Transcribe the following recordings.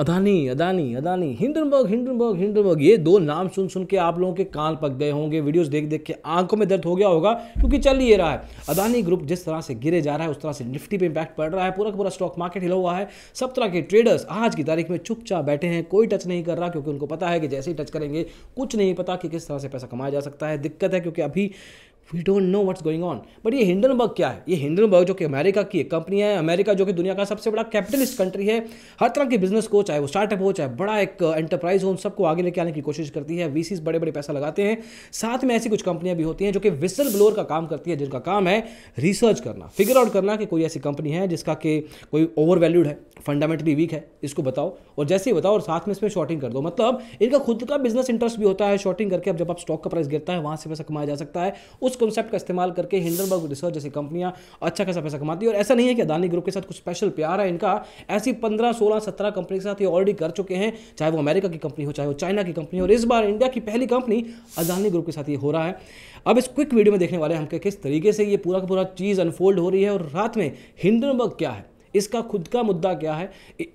Adani Adani Adani Hindenburg Hindenburg Hindenburg ये दो नाम सुन सुन के आप लोगों के कान पक गए होंगे वीडियोस देख देख के आंखों में दर्द हो गया होगा क्योंकि चल ये रहा है अदानी ग्रुप जिस तरह से गिरे जा रहा है उस तरह से निफ्टी पे इम्पैक्ट पड़ रहा है पूरा पूरा स्टॉक मार्केट हिला हुआ है सब तरह के ट्रेडर्स आज की तारीख में चुपचाप बैठे हैं कोई टच नहीं कर रहा क्योंकि उनको पता है कि जैसे ही टच करेंगे कुछ नहीं पता कि किस तरह से पैसा कमाया जा सकता है दिक्कत है क्योंकि अभी we don't know what's going on but ये हिंडनबर्ग क्या है ये हिंडनबर्ग जो कि अमेरिका की एक कंपनी है अमेरिका जो कि दुनिया का सबसे बड़ा कैपिटलिस्ट कंट्री है हर तरह के बिजनेस को चाहे वो स्टार्टअप हो चाहे बड़ा एक एंटरप्राइज हो उन सबको आगे लेके आने की कोशिश करती है वीसीज बड़े बड़े पैसा लगाते हैं साथ में ऐसी कुछ कंपनियां भी होती हैं जो कि विसल ब्लोअर का काम करती है जिनका काम है रिसर्च करना फिगर आउट करना कि कोई ऐसी कंपनी है जिसका कि कोई ओवर वैल्यूड है फंडामेंटली वीक है इसको बताओ और जैसे ही बताओ और साथ में इसमें शॉर्टिंग कर दो मतलब इनका खुद का बिजनेस इंटरेस्ट भी होता है शॉर्टिंग करके अब जब आप स्टॉक का प्राइस गिरता है वहां से पैसा कमाया जा सकता है उस उस कॉन्सेप्ट का इस्तेमाल करके हिंडनबर्ग रिसर्च जैसी कंपनियां अच्छा खासा पैसा कमाती है और ऐसा नहीं है कि अदानी ग्रुप के साथ कुछ स्पेशल प्यार है इनका ऐसी पंद्रह सोलह सत्रह कंपनी के साथ ये ऑलरेडी कर चुके हैं चाहे वो अमेरिका की कंपनी हो चाहे वो चाइना की कंपनी हो और इस बार इंडिया की पहली कंपनी अदानी ग्रुप के साथ ये हो रहा है अब इस क्विक वीडियो में देखने वाले हम किस तरीके से ये पूरा का पूरा चीज़ अनफोल्ड हो रही है और रात में हिंडनबर्ग क्या है इसका खुद का मुद्दा क्या है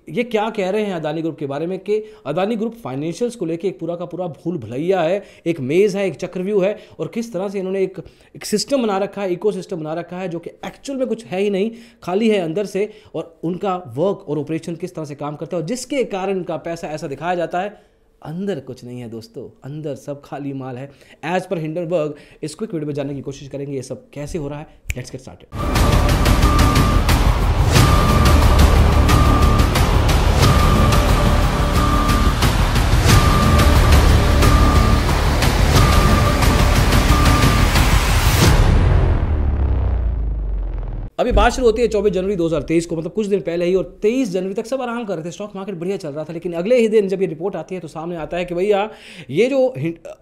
ये क्या कह रहे हैं अदानी ग्रुप के बारे में कि अदानी ग्रुप फाइनेंशियल्स को लेकर एक पूरा का पूरा भूल भलैया है एक मेज़ है एक चक्रव्यू है और किस तरह से इन्होंने एक एक सिस्टम बना रखा है इको सिस्टम बना रखा है जो कि एक्चुअल में कुछ है ही नहीं खाली है अंदर से और उनका वर्क और ऑपरेशन किस तरह से काम करता है और जिसके कारण उनका पैसा ऐसा दिखाया जाता है अंदर कुछ नहीं है दोस्तों अंदर सब खाली माल है एज पर हिंडनबर्ग इस क्विक वीडियो में जानने की कोशिश करेंगे ये सब कैसे हो रहा है लेट्स गेट स्टार्टेड अभी बात शुरू होती है चौबीस जनवरी 2023 को मतलब कुछ दिन पहले ही और 23 जनवरी तक सब आराम कर रहे थे स्टॉक मार्केट बढ़िया चल रहा था लेकिन अगले ही दिन जब ये रिपोर्ट आती है तो सामने आता है कि भैया ये जो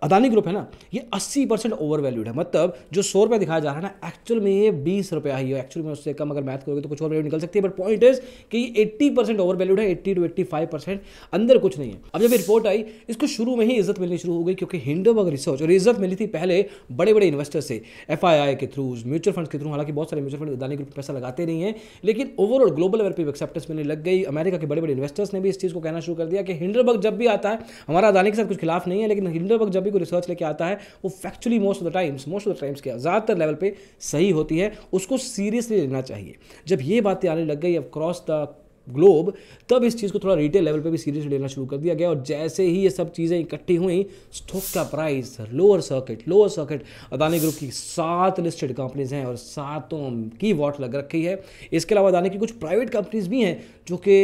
अदानी ग्रुप है ना ये 80 परसेंट ओवर वैल्यूड है मतलब जो सौ रुपया दिखाया जा रहा है ना एक्चुअल में ये बीस रुपया ही है एक्चुअल में उससे कम अगर मैथ करोगे तो कुछ और वैल्यू निकल सकती है बट पॉइंट इज कि एट्टी परसेंट ओवर वैल्यूड है eighty two eighty five percent अंदर कुछ नहीं है अब जब रिपोर्ट आई इसको शुरू में ही इज्जत मिलनी शुरू हो गई क्योंकि हिंडोबर्ग रिसर्च और इज्जत मिली थी पहले बड़े बड़े इन्वेस्टर से एफ के थ्रू म्यूचुअल फंड के थ्रू हालांकि बहुत सारे म्यूचुअल फंड अदानी क्योंकि पैसा लगाते नहीं है लेकिन ओवरऑल ग्लोबल लेवल पर एक्सेप्टेंस मिलने लग गई अमेरिका के बड़े बड़े इन्वेस्टर्स ने भी इस चीज़ को कहना शुरू कर दिया कि हिंडरबर्ग जब भी आता है हमारा अदानी के साथ कुछ खिलाफ नहीं है लेकिन हिंडरबर्ग जब भी कोई रिसर्च लेके आता है वो factually most of the times most of the times के ज़्यादातर लेवल पर सही होती है उसको सीरियसली लेना चाहिए जब ये बातें आने लग गई अब क्रॉस द ग्लोब तब इस चीज़ को थोड़ा रिटेल लेवल पे भी सीरियसली लेना शुरू कर दिया गया और जैसे ही ये सब चीज़ें इकट्ठी हुई स्टॉक का price lower circuit lower circuit Adani group की सात लिस्टेड कंपनीज हैं और सातों की वॉट लग रखी है इसके अलावा अदानी की कुछ प्राइवेट कंपनीज भी हैं जो कि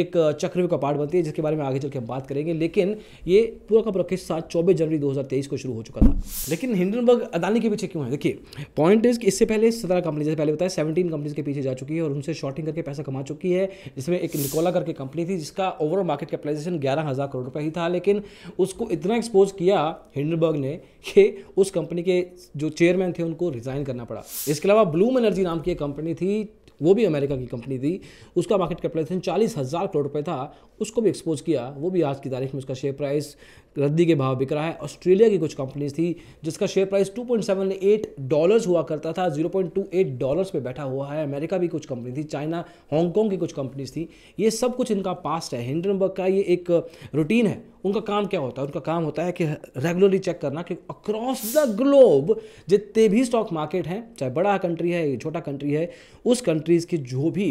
एक चक्रव्यूह का पार्ट बनती है जिसके बारे में आगे चल के हम बात करेंगे लेकिन ये पूरा का पूरा किस चौबीस जनवरी दो को शुरू हो चुका था लेकिन हिंडनबर्ग अदानी के पीछे क्यों है देखिए पॉइंट इज इससे पहले सत्रह कंपनी जैसे पहले बताया सेवेंटीन कंपनीज के पीछे जा चुकी है और उनसे शॉर्टिंग करके पैसा कमा चुकी है जिसमें एक निकोला करके कंपनी थी जिसका ओवरऑल मार्केट कैपिटलाइजेशन ग्यारह हज़ार करोड़ रुपये ही था लेकिन उसको इतना एक्सपोज किया हिंडनबर्ग ने कि उस कंपनी के जो चेयरमैन थे उनको रिज़ाइन करना पड़ा इसके अलावा ब्लूम एनर्जी नाम की एक कंपनी थी वो भी अमेरिका की कंपनी थी उसका मार्केट कैपिटलाइजेशन चालीस हज़ार करोड़ रुपये था उसको भी एक्सपोज किया वो भी आज की तारीख में उसका शेयर प्राइस रद्दी के भाव बिक रहा है ऑस्ट्रेलिया की कुछ कंपनीज थी जिसका शेयर प्राइस 2.78 डॉलर्स हुआ करता था 0.28 डॉलर्स पे बैठा हुआ है अमेरिका भी कुछ कंपनी थी चाइना हांगकॉन्ग की कुछ कंपनीज थी ये सब कुछ इनका पास्ट है हिंडनबर्ग का ये एक रूटीन है उनका काम क्या होता है उनका काम होता है कि रेगुलरली चेक करना कि अक्रॉस द ग्लोब जितने भी स्टॉक मार्केट हैं चाहे बड़ा कंट्री है छोटा कंट्री है उस कंट्रीज़ की जो भी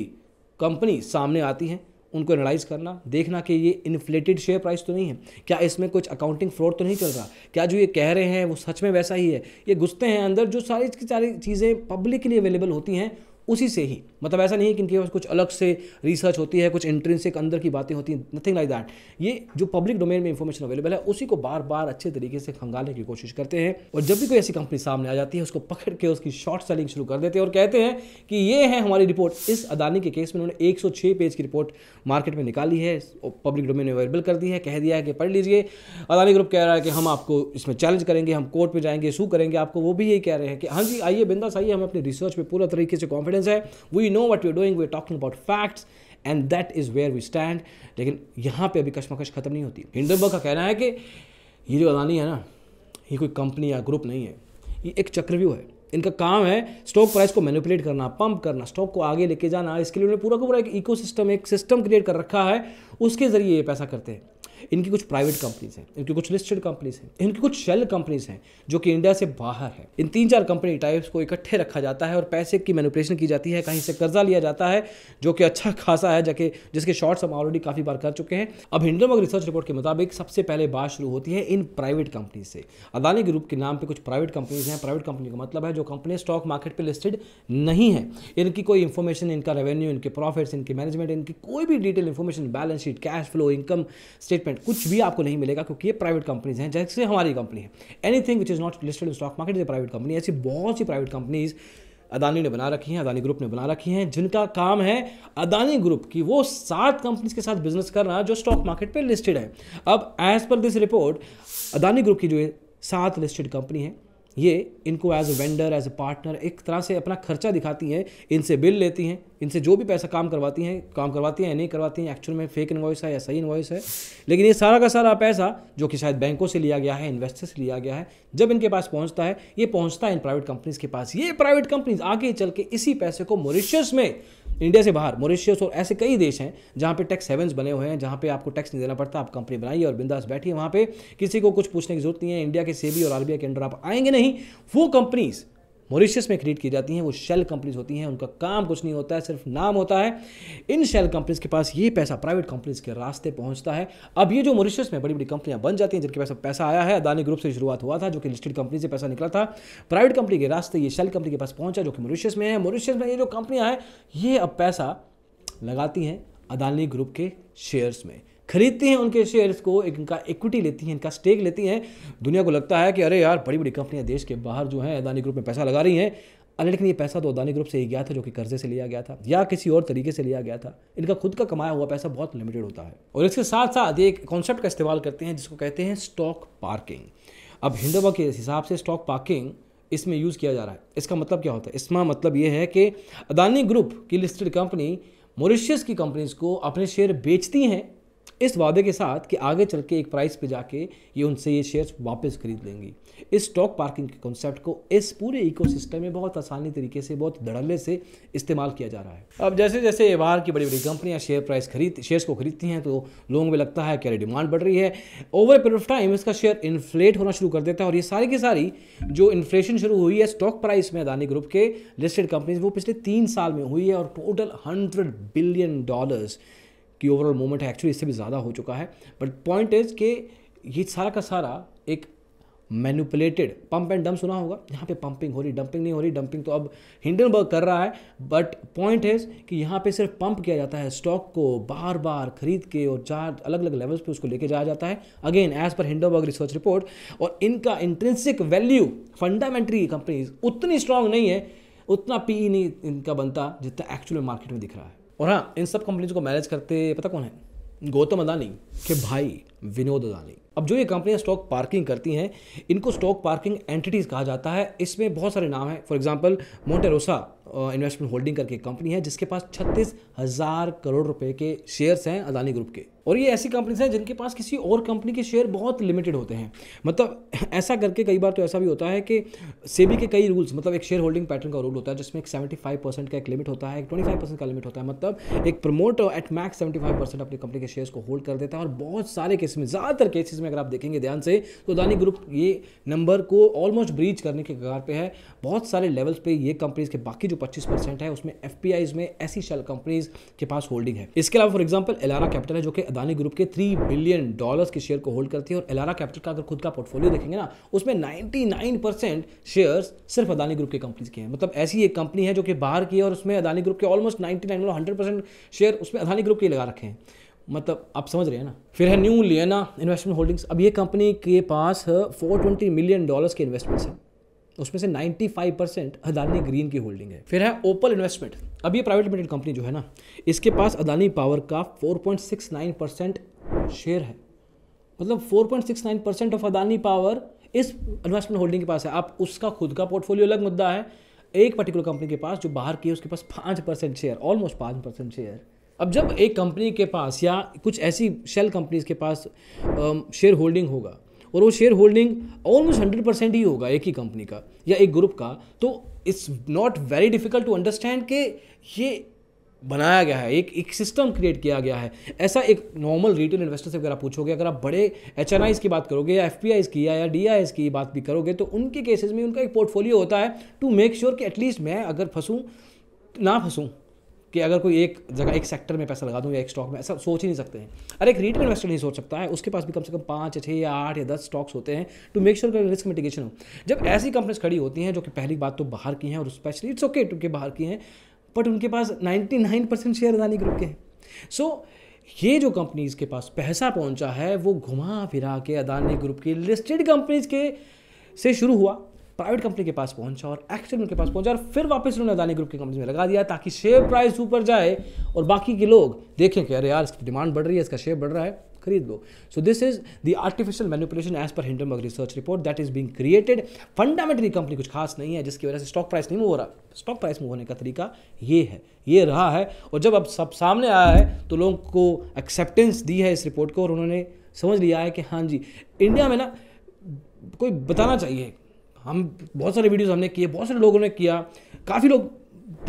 कंपनी सामने आती हैं उनको एनालाइज करना देखना कि ये इन्फ्लेटेड शेयर प्राइस तो नहीं है क्या इसमें कुछ अकाउंटिंग फ्रॉड तो नहीं चल रहा क्या जो ये कह रहे हैं वो सच में वैसा ही है ये घुसते हैं अंदर जो सारी की सारी चीज़ें पब्लिकली अवेलेबल होती हैं उसी से ही मतलब ऐसा नहीं है कि इनके पास कुछ अलग से रिसर्च होती है कुछ इंट्रेंसिक अंदर की बातें होती हैं नथिंग लाइक दैट ये जो पब्लिक डोमेन में इंफॉर्मेशन अवेलेबल है उसी को बार बार अच्छे तरीके से खंगालने की कोशिश करते हैं और जब भी कोई ऐसी कंपनी सामने आ जाती है उसको पकड़ के उसकी शॉर्ट सेलिंग शुरू कर देते हैं और कहते हैं कि ये है हमारी रिपोर्ट इस अदानी के केस में उन्होंने एक पेज की रिपोर्ट मार्केट में निकाली है पब्लिक डोमेन में अवेलेबल कर दी है कह दिया है कि पढ़ लीजिए अदानी ग्रुप कह रहा है कि हम आपको इसमें चैलेंज करेंगे हम कोर्ट में जाएंगे शू करेंगे आपको वो भी यही कह रहे हैं कि हाँ जी आइए बिंदा साइए हम अपनी रिसर्च पर पूरा तरीके से कॉन्फिडेंस कॉन्फिडेंस है we know what you doing we talking about facts and that is where we stand लेकिन यहाँ पे अभी कशमकश खत्म नहीं होती हिंडनबर्ग का कहना है कि ये जो अदानी है ना ये कोई कंपनी या ग्रुप नहीं है ये एक चक्रव्यूह है इनका काम है स्टॉक प्राइस को मैनिपुलेट करना पंप करना स्टॉक को आगे लेके जाना इसके लिए उन्होंने पूरा का पूरा एक इकोसिस्टम एक सिस्टम क्रिएट कर रखा है उसके ज़रिए ये पैसा करते हैं इनकी कुछ प्राइवेट कंपनीज हैं इनकी कुछ लिस्टेड कंपनीज हैं इनकी कुछ शेल कंपनीज हैं जो कि इंडिया से बाहर है इन तीन चार कंपनी टाइप्स को इकट्ठे रखा जाता है और पैसे की मैनुपरेशन की जाती है कहीं से कर्जा लिया जाता है जो कि अच्छा खासा है जाके जिसके शॉर्ट्स हम ऑलरेडी काफ़ी बार कर चुके हैं अब हिंडनबर्ग रिसर्च रिपोर्ट के मुताबिक सबसे पहले बात शुरू होती है इन प्राइवेट कंपनीज से अदानी ग्रुप के नाम पर कुछ प्राइवेट कंपनीज हैं प्राइवेट कंपनी का मतलब है जो कंपनी स्टॉक मार्केट पर लिस्टेड नहीं है इनकी कोई इंफॉर्मेशन इनका रेवेन्यू इनके प्रॉफिट्स इनकी मैनेजमेंट इनकी कोई भी detail information balance sheet cash flow income state statement कुछ भी आपको नहीं मिलेगा क्योंकि ये प्राइवेट कंपनीज हैं जैसे हमारी कंपनी है anything which is not listed in stock market is private company ऐसी बहुत सी प्राइवेट कंपनीज़ अदानी ने बना रखी हैं अदानी ग्रुप ने बना रखी हैं जिनका काम है अदानी ग्रुप की वो सात कंपनीज के साथ बिजनेस करना जो स्टॉक मार्केट पर लिस्टेड है अब as per this report Adani group की जो सात लिस्टेड कंपनी है ये इनको as a vendor as a partner एक तरह से अपना खर्चा दिखाती हैं इनसे बिल लेती हैं इनसे जो भी पैसा काम करवाती हैं काम करवाती हैं या नहीं करवाती हैं एक्चुअल में फेक इन्वॉइस है या सही इन्वॉइस है लेकिन ये सारा का सारा पैसा जो कि शायद बैंकों से लिया गया है इन्वेस्टर से लिया गया है जब इनके पास पहुँचता है ये पहुँचता है इन प्राइवेट कंपनीज के पास ये प्राइवेट कंपनीज आगे चल के इसी पैसे को मोरिशियस में इंडिया से बाहर मॉरिशियस और ऐसे कई देश हैं जहाँ पे टैक्स हेवंस बने हुए हैं जहाँ पे आपको टैक्स नहीं देना पड़ता आप कंपनी बनाइए और बिंदास बैठिए वहाँ पे किसी को कुछ पूछने की जरूरत नहीं है इंडिया के सेबी और आरबीआई के अंडर आप आएंगे नहीं नहीं वो कंपनीज़ मॉरिशस में क्रिएट की जाती हैं वो शेल कंपनीज होती हैं उनका काम कुछ नहीं होता है सिर्फ नाम होता है इन शेल कंपनीज के पास ये पैसा प्राइवेट कंपनीज के रास्ते पहुंचता है अब ये जो मॉरिशस में बड़ी बड़ी कंपनियां बन जाती हैं जिनके पास पैसा आया है अदानी ग्रुप से शुरुआत हुआ था जो कि लिस्टेड कंपनी से पैसा निकला था प्राइवेट कंपनी के रास्ते ये शेल कंपनी के पास पहुंचा जो कि मॉरिशस में है मॉरिशस में ये जो कंपनियाँ हैं ये अब पैसा लगाती हैं अदानी ग्रुप के शेयर्स में खरीदती हैं उनके शेयर्स को इनका इक्विटी लेती हैं इनका स्टेक लेती हैं दुनिया को लगता है कि अरे यार बड़ी बड़ी कंपनियां देश के बाहर जो हैं अदानी ग्रुप में पैसा लगा रही हैं अरे लेकिन ये पैसा तो अदानी ग्रुप से ही गया था जो कि कर्जे से लिया गया था या किसी और तरीके से लिया गया था इनका खुद का कमाया हुआ पैसा बहुत लिमिटेड होता है और इसके साथ साथ ये एक कॉन्सेप्ट का इस्तेमाल करते हैं जिसको कहते हैं स्टॉक पार्किंग अब हिंडोबा के हिसाब से स्टॉक पार्किंग इसमें यूज़ किया जा रहा है इसका मतलब क्या होता है इसमें मतलब ये है कि अदानी ग्रुप की लिस्टेड कंपनी मॉरिशियस की कंपनीज को अपने शेयर बेचती हैं इस वादे के साथ कि आगे चल के एक प्राइस पे जाके ये उनसे ये शेयर्स वापस खरीद लेंगी इस स्टॉक पार्किंग के कॉन्सेप्ट को इस पूरे इकोसिस्टम में बहुत आसानी तरीके से बहुत धड़ल्ले से इस्तेमाल किया जा रहा है अब जैसे जैसे बाहर की बड़ी बड़ी कंपनियाँ शेयर प्राइस खरीद शेयर्स को खरीदती हैं तो लोगों में लगता है कि अरे डिमांड बढ़ रही है ओवर पीरियड ऑफ टाइम इसका शेयर इन्फ्लेट होना शुरू कर देता है और ये सारी की सारी जो इन्फ्लेशन शुरू हुई है स्टॉक प्राइस में अदानी ग्रुप के लिस्टेड कंपनीज वो पिछले तीन साल में हुई है और टोटल हंड्रेड बिलियन डॉलर्स कि ओवरऑल मूवमेंट है एक्चुअली इससे भी ज़्यादा हो चुका है बट पॉइंट इज के ये सारा का सारा एक मैनुपलेटेड पंप एंड डंप सुना होगा यहाँ पे पंपिंग हो रही डंपिंग नहीं हो रही डंपिंग तो अब हिंडनबर्ग कर रहा है बट पॉइंट इज कि यहाँ पे सिर्फ पंप किया जाता है स्टॉक को बार बार खरीद के और चार अलग अलग लेवल्स पे उसको लेके जाया जाता है अगेन एज पर हिंडनबर्ग रिसर्च रिपोर्ट और इनका इंट्रेंसिक वैल्यू फंडामेंट्री कंपनीज उतनी स्ट्रांग नहीं है उतना पी e नहीं इनका बनता जितना एक्चुअल मार्केट में दिख रहा है और हाँ इन सब कंपनीज को मैनेज करते पता कौन है गौतम अदानी के भाई विनोद अदानी अब जो ये कंपनियां स्टॉक पार्किंग करती हैं इनको स्टॉक पार्किंग एंटिटीज़ कहा जाता है इसमें बहुत सारे नाम हैं for example Monterosa investment holding करके कंपनी है जिसके पास छत्तीस हज़ार करोड़ रुपए के शेयर्स हैं अदानी ग्रुप के और ये ऐसी कंपनीज हैं जिनके पास किसी और कंपनी के शेयर बहुत लिमिटेड होते हैं मतलब ऐसा करके कई बार तो ऐसा भी होता है कि सेबी के कई रूल्स मतलब एक शेयर होल्डिंग पैटर्न का रूल होता है जिसमें एक सेवेंटी फाइव परसेंट का एक लिमिट होता है एक ट्वेंटी फाइव परसेंट का लिमिट होता है मतलब एक promoter at max seventy five percent अपनी कंपनी के शेयर्स को होल्ड कर देता है और बहुत सारे केस में ज़्यादातर केसेस में अगर आप देखेंगे ध्यान से तो अदानी ग्रुप ये नंबर को ऑलमोस्ट ब्रीच करने के कगार पे है बहुत सारे लेवल्स पे ये कंपनीज के बाकी जो 25 परसेंट है उसमें एफ में ऐसी शेल कंपनीज के पास होल्डिंग है इसके अलावा फॉर एग्जाम्पल एलारा कैपिटल है जो कि अदानी ग्रुप के थ्री बिलियन डॉलर के शेयर को होल्ड करती है और एलारा कैपिटल का अगर खुद का पोर्टफोलियो देखेंगे ना उसमें नाइन्टी शेयर्स सिर्फ अदानी ग्रुप की कंपनीज के हैं मतलब ऐसी एक कंपनी है जो कि बाहर की है और उसमें अदानी ग्रुप के ऑलमोस्ट नाइन्टी नाइन शेयर उसमें अदानी ग्रुप के लगा रखे हैं मतलब आप समझ रहे हैं ना फिर है न्यू लियाना इन्वेस्टमेंट होल्डिंग्स अब ये कंपनी के पास फोर ट्वेंटी मिलियन डॉलर्स के इन्वेस्टमेंट्स हैं उसमें से 95 परसेंट अदानी ग्रीन की होल्डिंग है फिर है ओपल इन्वेस्टमेंट अब ये प्राइवेट लिमिटेड कंपनी जो है ना इसके पास अदानी पावर का 4.69 परसेंट शेयर है मतलब 4.69 परसेंट ऑफ अदानी पावर इस इन्वेस्टमेंट होल्डिंग के पास है आप उसका खुद का पोर्टफोलियो अलग मुद्दा है एक पर्टिकुलर कंपनी के पास जो बाहर की है उसके पास पाँच परसेंट शेयर ऑलमोस्ट पाँच परसेंट शेयर अब जब एक कंपनी के पास या कुछ ऐसी शेल कंपनीज के पास शेयर होल्डिंग होगा और वो share holding almost hundred percent ही होगा एक ही कंपनी का या एक ग्रुप का तो it's not very difficult to understand कि ये बनाया गया है एक एक सिस्टम क्रिएट किया गया है ऐसा एक नॉर्मल रिटेल इन्वेस्टर से अगर आप पूछोगे अगर आप बड़े एच की बात करोगे या एफ की या डी की बात भी करोगे तो उनके केसेस में उनका एक पोर्टफोलियो होता है टू मेक श्योर कि एटलीस्ट मैं अगर फंसूँ ना फंसूँ कि अगर कोई एक जगह एक सेक्टर में पैसा लगा दूँ या एक स्टॉक में ऐसा सोच ही नहीं सकते हैं अरे एक रीट इन्वेस्टर नहीं सोच सकता है उसके पास भी कम से कम पाँच छः या आठ या दस स्टॉक्स होते हैं to make sure risk mitigation हो जब ऐसी कंपनीज खड़ी होती हैं जो कि पहली बात तो बाहर की हैं और स्पेशली इट्स ओके टू के बाहर की हैं बट उनके पास ninety nine percent share Adani group के हैं सो so, ये जो कंपनीज के पास पैसा पहुंचा है वो घुमा फिरा के अदानी ग्रुप की लिस्टेड कंपनीज के से शुरू हुआ प्राइवेट कंपनी के पास पहुंचा और एक्चुअल उनके पास पहुंचा और फिर वापस उन्होंने अदानी ग्रुप की कंपनी में लगा दिया ताकि शेयर प्राइस ऊपर जाए और बाकी के लोग देखें कि अरे यार इसकी डिमांड बढ़ रही है इसका शेयर बढ़ रहा है खरीद लो so this is the artificial manipulation as पर Hindenburg research report that is being created fundamentally company कुछ खास नहीं है जिसकी वजह से स्टॉक प्राइस नहीं मूव हो रहा स्टॉक प्राइस मूव होने का तरीका ये है ये रहा है और जब अब सब सामने आया है तो लोगों को एक्सेप्टेंस दी है इस रिपोर्ट को और उन्होंने समझ लिया है कि हाँ जी इंडिया में ना कोई बताना चाहिए हम बहुत सारे वीडियोस हमने किए बहुत सारे लोगों ने किया काफ़ी लोग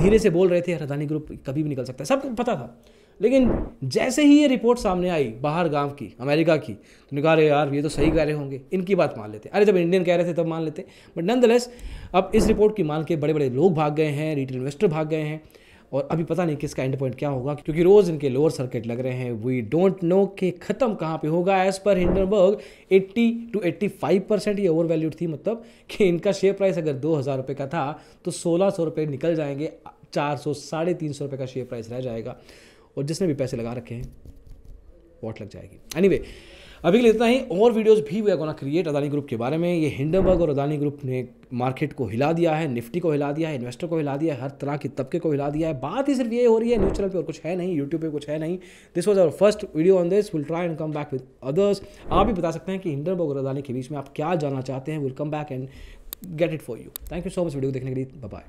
धीरे से बोल रहे थे रदानी ग्रुप कभी भी निकल सकता है सबको पता था लेकिन जैसे ही ये रिपोर्ट सामने आई बाहर गांव की अमेरिका की तो कहा रहे यार ये तो सही कह रहे होंगे इनकी बात मान लेते अरे जब इंडियन कह रहे थे तब मान लेते बट नन अब इस रिपोर्ट की मान के बड़े बड़े लोग भाग गए हैं रिटेल इन्वेस्टर भाग गए हैं और अभी पता नहीं किसका एंड पॉइंट क्या होगा क्योंकि रोज इनके लोअर सर्किट लग रहे हैं वी डोंट नो कि खत्म कहाँ पे होगा एज पर हिंडनबर्ग 80 टू 85 परसेंट ये ओवर वैल्यूड थी मतलब कि इनका शेयर प्राइस अगर दो हज़ार रुपये का था तो सोलह सौ रुपये निकल जाएंगे चार सौ साढ़े तीन सौ रुपये का शेयर प्राइस रह जाएगा और जिसने भी पैसे लगा रखे हैं वॉट लग जाएगी एनी anyway, अभी के लिए इतना ही और वीडियोस भी we gonna create Adani group के बारे में ये हिंडनबर्ग और अदानी ग्रुप ने मार्केट को हिला दिया है निफ्टी को हिला दिया है इन्वेस्टर को हिला दिया है हर तरह के तबके को हिला दिया है बात ही सिर्फ ये हो रही है न्यूज चैनल पर कुछ है नहीं यूट्यूब पर कुछ है नहीं this was our first video on this will try and come back with others आप भी बता सकते हैं कि हिंडनबर्ग और अदानी के बीच में आप क्या जानना चाहते हैं will come back and get it for you thank you so much video देखने के लिए बाय